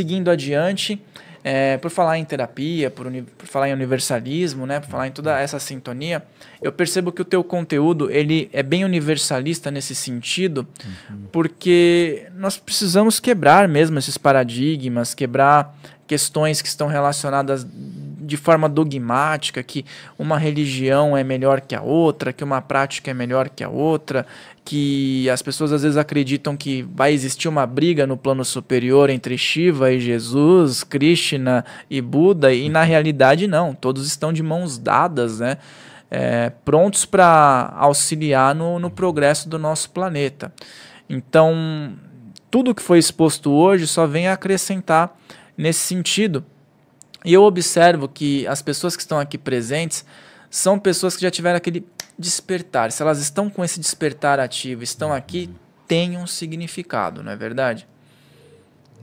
seguindo adiante, é, por falar em terapia, por, por, falar em universalismo, né, por falar em toda essa sintonia, eu percebo que o teu conteúdo ele é bem universalista nesse sentido, uhum. porque nós precisamos quebrar mesmo esses paradigmas, quebrar questões que estão relacionadas de forma dogmática que uma religião é melhor que a outra, que uma prática é melhor que a outra, que as pessoas às vezes acreditam que vai existir uma briga no plano superior entre Shiva e Jesus, Krishna e Buda, e na realidade não, todos estão de mãos dadas, né? É, prontos para auxiliar no, no progresso do nosso planeta. Então, tudo que foi exposto hoje só vem acrescentar nesse sentido. E eu observo que as pessoas que estão aqui presentes são pessoas que já tiveram aquele despertar. Se elas estão com esse despertar ativo, estão uhum. aqui, tem um significado, não é verdade?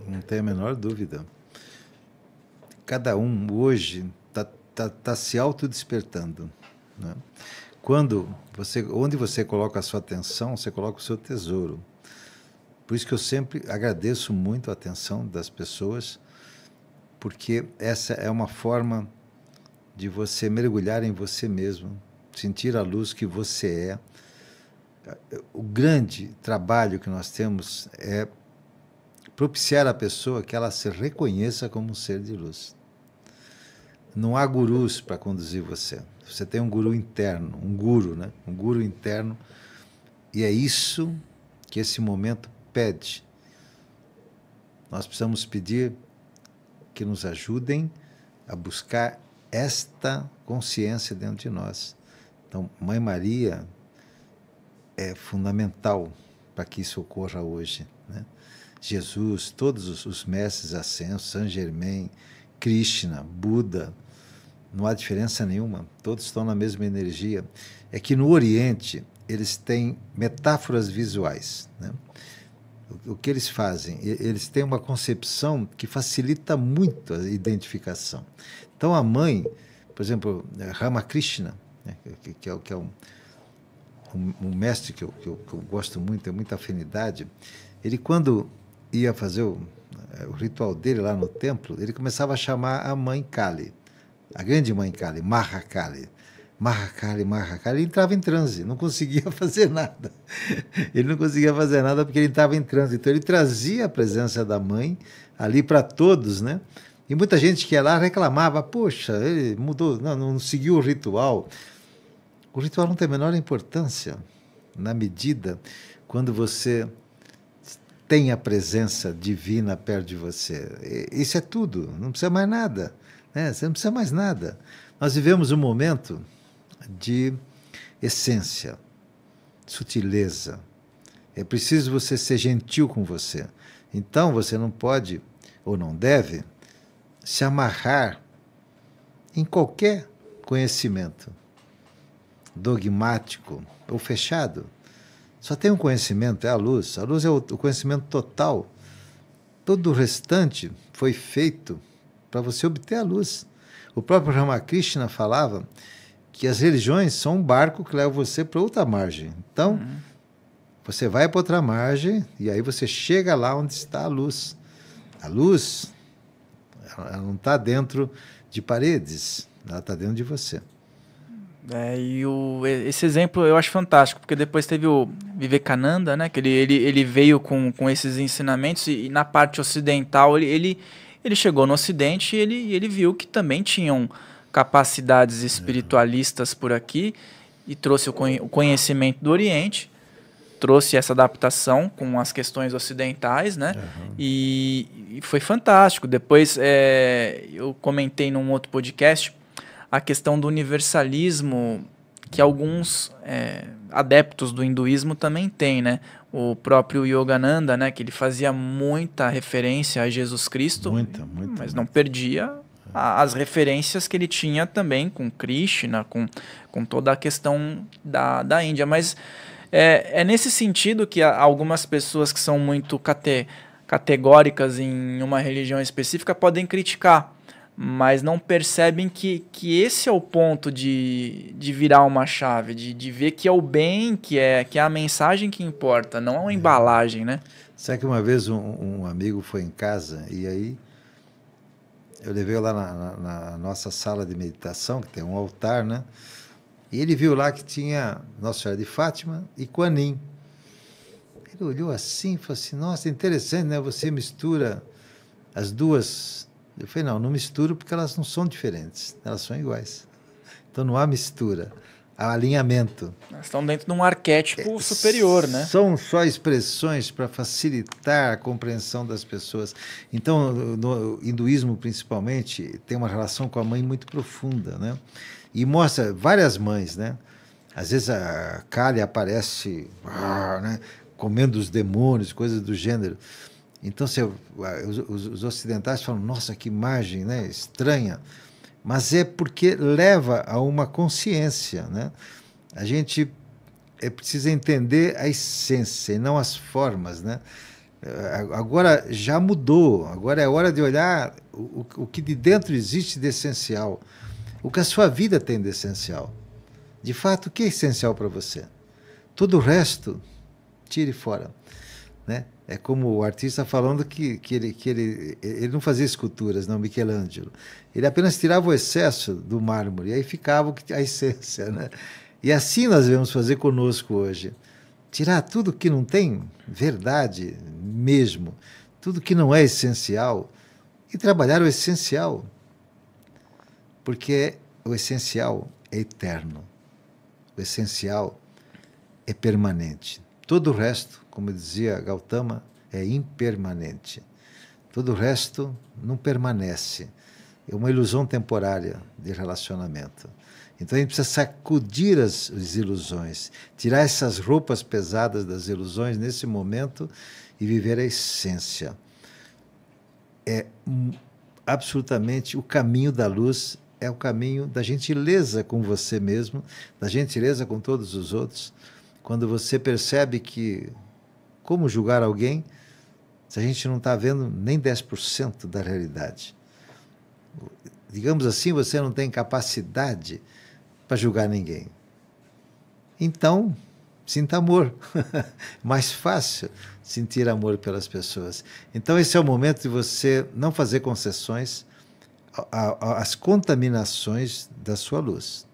Não tem a menor dúvida. Cada um hoje está tá, tá se autodespertando. Né? Quando você, onde você coloca a sua atenção, você coloca o seu tesouro. Por isso que eu sempre agradeço muito a atenção das pessoas porque essa é uma forma de você mergulhar em você mesmo, sentir a luz que você é. O grande trabalho que nós temos é propiciar à pessoa que ela se reconheça como um ser de luz. Não há gurus para conduzir você. Você tem um guru interno, um guru, né? Um guru interno. E é isso que esse momento pede. Nós precisamos pedir que nos ajudem a buscar esta consciência dentro de nós. Então, Mãe Maria é fundamental para que isso ocorra hoje. Né? Jesus, todos os, os mestres ascensos, Saint Germain, Krishna, Buda, não há diferença nenhuma, todos estão na mesma energia. É que no Oriente eles têm metáforas visuais. Né? o que eles fazem? Eles têm uma concepção que facilita muito a identificação. Então, a mãe, por exemplo, é, Ramakrishna, né, que, que, é, que é um, um, um mestre que eu, que, eu, que eu, gosto muito, tenho muita afinidade, ele, quando ia fazer o, é, o, ritual dele lá no templo, ele começava a chamar a mãe Kali, a grande mãe Kali, Mahakali. Kali. Mahakali, Mahakali, ele entrava em transe, não conseguia fazer nada. Ele não conseguia fazer nada porque ele estava em transe. Então ele trazia a presença da mãe ali para todos, né? E muita gente que ia lá reclamava: poxa, ele mudou, não, não seguiu o ritual. O ritual não tem a menor importância na medida quando você tem a presença divina perto de você. Isso é tudo, não precisa mais nada. Né? Você não precisa mais nada. Nós vivemos um momento de essência, sutileza. É preciso você ser gentil com você. Então você não pode ou não deve se amarrar em qualquer conhecimento dogmático ou fechado. Só tem um conhecimento, é a luz. A luz é o conhecimento total. Todo o restante foi feito para você obter a luz. O próprio Ramakrishna falava que as religiões são um barco que leva você para outra margem. Então, uhum. você vai para outra margem e aí você chega lá onde está a luz. A luz, ela não está dentro de paredes, ela está dentro de você. É, e o, esse exemplo eu acho fantástico, porque depois teve o Vivekananda, né? Que ele, ele, ele veio com, com esses ensinamentos e, e na parte ocidental ele, ele, ele chegou no ocidente e ele, ele viu que também tinham capacidades uhum. espiritualistas por aqui e trouxe o, o conhecimento do Oriente, trouxe essa adaptação com as questões ocidentais, né? Uhum. E, e, foi fantástico. Depois é, eu comentei num outro podcast a questão do universalismo que alguns é, adeptos do hinduísmo também têm, né? O próprio Yogananda, né? Que ele fazia muita referência a Jesus Cristo, muita, muita, mas muita. não perdia as referências que ele tinha também com Krishna, com, com toda a questão da, da Índia. Mas é, é nesse sentido que algumas pessoas que são muito cate, categóricas em uma religião específica podem criticar mas não percebem que, que esse é o ponto de, de virar uma chave, de, de ver que é o bem que é, que é a mensagem que importa, não é uma embalagem, né? Sabe que uma vez um, um, amigo foi em casa e aí eu levei lá na, na, na, nossa sala de meditação, que tem um altar, né? E ele viu lá que tinha Nossa Senhora de Fátima e Quanim. Ele olhou assim e falou assim: Nossa, interessante, né? Você mistura as duas. Eu falei: Não, não misturo porque elas não são diferentes, elas são iguais. Então não há mistura alinhamento. estão dentro de um arquétipo é, superior, né? São só expressões para facilitar a compreensão das pessoas. Então, no hinduísmo, principalmente, tem uma relação com a mãe muito profunda, né? E mostra várias mães, né? Às vezes a Kali aparece ah, né? comendo os demônios, coisas do gênero. Então, se, os, os ocidentais falam, nossa, que imagem né? estranha mas é porque leva a uma consciência. Né? A gente é precisa entender a essência e não as formas. Né? Eh, agora já mudou, agora é hora de olhar o, o que de dentro existe de essencial, o que a sua vida tem de essencial. De fato, o que é essencial para você? Todo o resto, tire fora. Né? é como o artista falando que, que, ele, que ele, ele não fazia esculturas, não, Michelangelo. Ele apenas tirava o excesso do mármore, e aí ficava a essência. Né? E assim nós devemos fazer conosco hoje. Tirar tudo que não tem verdade mesmo, tudo que não é essencial, e trabalhar o essencial. Porque o essencial é eterno, o essencial é permanente. Todo o resto como dizia Gautama, é impermanente. Todo o resto não permanece. É uma ilusão temporária de relacionamento. Então a gente precisa sacudir as, as, ilusões, tirar essas roupas pesadas das ilusões nesse momento e viver a essência. É um, absolutamente o caminho da luz, é o caminho da gentileza com você mesmo, da gentileza com todos os outros. Quando você percebe que como julgar alguém se a gente não está vendo nem 10% da realidade? Digamos assim, você não tem capacidade para julgar ninguém. Então, sinta amor. Mais fácil sentir amor pelas pessoas. Então, esse é o momento de você não fazer concessões às contaminações da sua luz.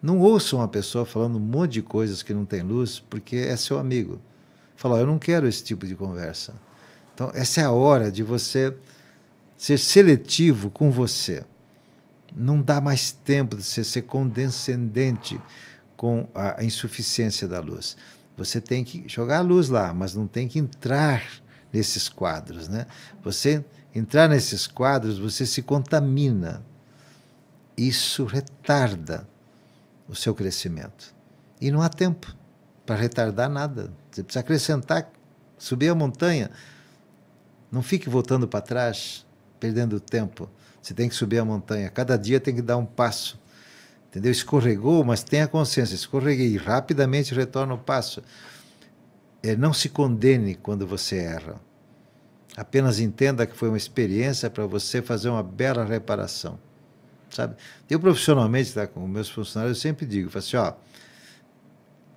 Não ouça uma pessoa falando um monte de coisas que não tem luz, porque é seu amigo falar: eu não quero esse tipo de conversa. Então, essa é a hora de você ser seletivo com você. Não dá mais tempo de você ser condescendente com a insuficiência da luz. Você tem que jogar a luz lá, mas não tem que entrar nesses quadros, né? Você entrar nesses quadros, você se contamina. Isso retarda o seu crescimento. E não há tempo para retardar nada. Você precisa acrescentar, subir a montanha. Não fique voltando para trás, perdendo tempo. Você tem que subir a montanha. Cada dia tem que dar um passo. Entendeu? Escorregou, mas tenha consciência. Escorreguei. Rapidamente retorna o passo. É, não se condene quando você erra. Apenas entenda que foi uma experiência para você fazer uma bela reparação. Sabe? Eu profissionalmente, tá, com meus funcionários, eu sempre digo, assim, ó,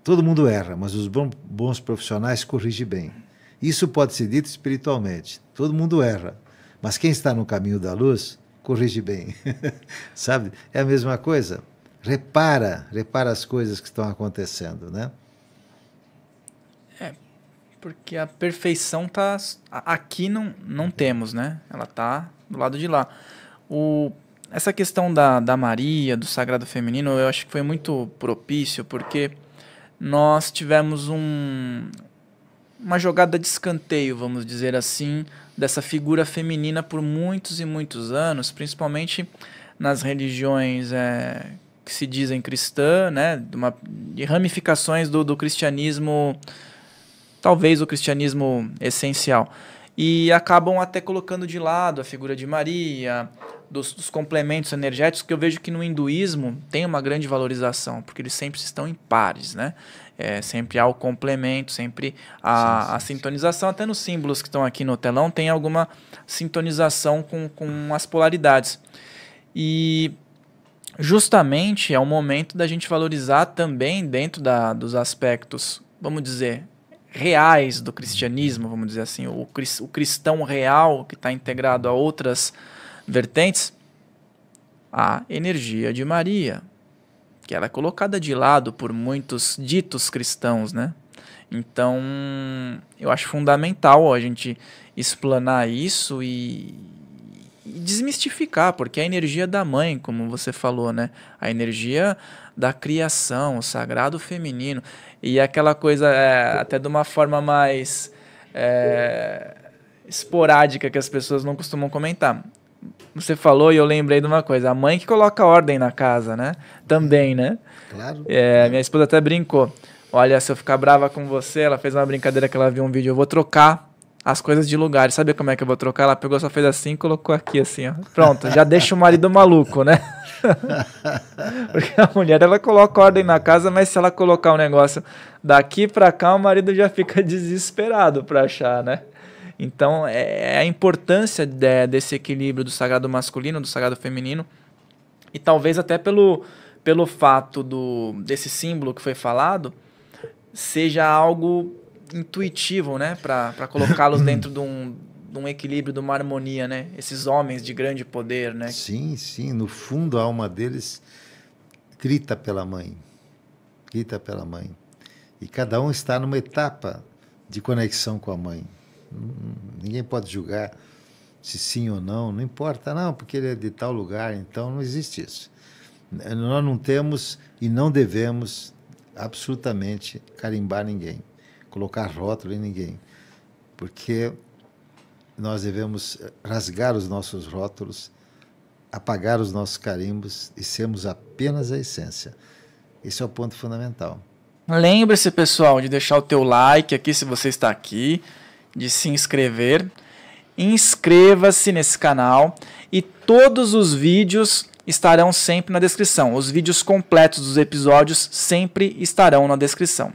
Todo mundo erra, mas os bons profissionais corrigem bem. Isso pode ser dito espiritualmente. Todo mundo erra, mas quem está no caminho da luz corrige bem. Sabe? É a mesma coisa. Repara, repara as coisas que estão acontecendo, né? É, porque a perfeição tá aqui não não temos, né? Ela tá do lado de lá. O essa questão da, da Maria, do sagrado feminino, eu acho que foi muito propício, porque nós tivemos um, uma jogada de escanteio, vamos dizer assim, dessa figura feminina por muitos e muitos anos, principalmente nas religiões é, que se dizem cristã, né, de, uma, de ramificações do, do cristianismo, talvez o cristianismo essencial e acabam até colocando de lado a figura de Maria, dos, dos, complementos energéticos, que eu vejo que no hinduísmo tem uma grande valorização, porque eles sempre estão em pares, né? É, sempre há o complemento, sempre há sim, sim, a sintonização, sim. até nos símbolos que estão aqui no telão tem alguma sintonização com, com as polaridades. E justamente é o momento da gente valorizar também dentro da, dos aspectos, vamos dizer, reais do cristianismo, vamos dizer assim, o, o cristão real que está integrado a outras vertentes, a energia de Maria, que ela é colocada de lado por muitos ditos cristãos, né? Então, eu acho fundamental a gente explanar isso e, e desmistificar, porque a energia da mãe, como você falou, né? A energia da criação, o sagrado feminino. E aquela coisa, é, até de uma forma mais é, esporádica, que as pessoas não costumam comentar. Você falou e eu lembrei de uma coisa: a mãe que coloca ordem na casa, né? Também, né? Claro. É, minha esposa até brincou. Olha, se eu ficar brava com você, ela fez uma brincadeira que ela viu um vídeo, eu vou trocar as coisas de lugares. Sabe como é que eu vou trocar? Ela pegou, só fez assim colocou aqui, assim, ó. Pronto, já deixa o marido maluco, né? Porque a mulher, ela coloca ordem na casa, mas se ela colocar um negócio daqui pra cá, o marido já fica desesperado pra achar, né? Então, é, é a importância de, desse equilíbrio do sagrado masculino, do sagrado feminino, e talvez até pelo, pelo fato do, desse símbolo que foi falado, seja algo intuitivo, né? Para colocá-los dentro de um, de um equilíbrio, de uma harmonia, né? Esses homens de grande poder, né? Sim, sim. No fundo, a alma deles grita pela mãe. Grita pela mãe. E cada um está numa etapa de conexão com a mãe. Ninguém pode julgar se sim ou não, não importa, não, porque ele é de tal lugar, então não existe isso. Nós não temos e não devemos absolutamente carimbar ninguém colocar rótulo em ninguém, porque nós devemos rasgar os nossos rótulos, apagar os nossos carimbos e sermos apenas a essência. Esse é o ponto fundamental. Lembre-se, pessoal, de deixar o teu like aqui se você está aqui, de se inscrever. Inscreva-se nesse canal e todos os vídeos estarão sempre na descrição. Os vídeos completos dos episódios sempre estarão na descrição.